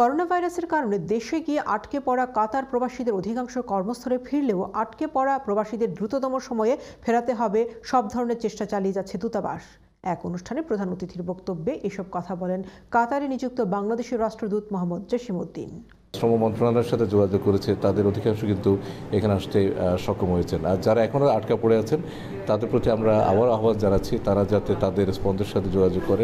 corona ভাইরাসের কারণে দেশে গিয়ে আটকে পড়া কাতার প্রবাসীদের অধিকাংশ কর্মস্থলে ফিরলেও আটকে পড়া প্রবাসীদের দ্রুততম সময়ে ফেরাতে হবে সব ধরনের চেষ্টা চালিয়ে যাচ্ছে দূতাবাস এক অনুষ্ঠানে প্রধান অতিথির বক্তব্যে এসব কথা বলেন কাতারে নিযুক্ত বাংলাদেশের রাষ্ট্রদূত মোহাম্মদ জসিমউদ্দিন শ্রম মন্ত্রণালয়ের সাথে যোগাযোগ করেছে তাদের অধিকাংশ কিন্তু এখানে আসতে সক্ষম হয়েছেন আর যারা এখনও আটকা পড়ে আছেন তাদের প্রতি আমরা আবার আহ্বান জানাচ্ছি তারা যাতে তাদের স্পন্দের সাথে যোগাযোগ করেন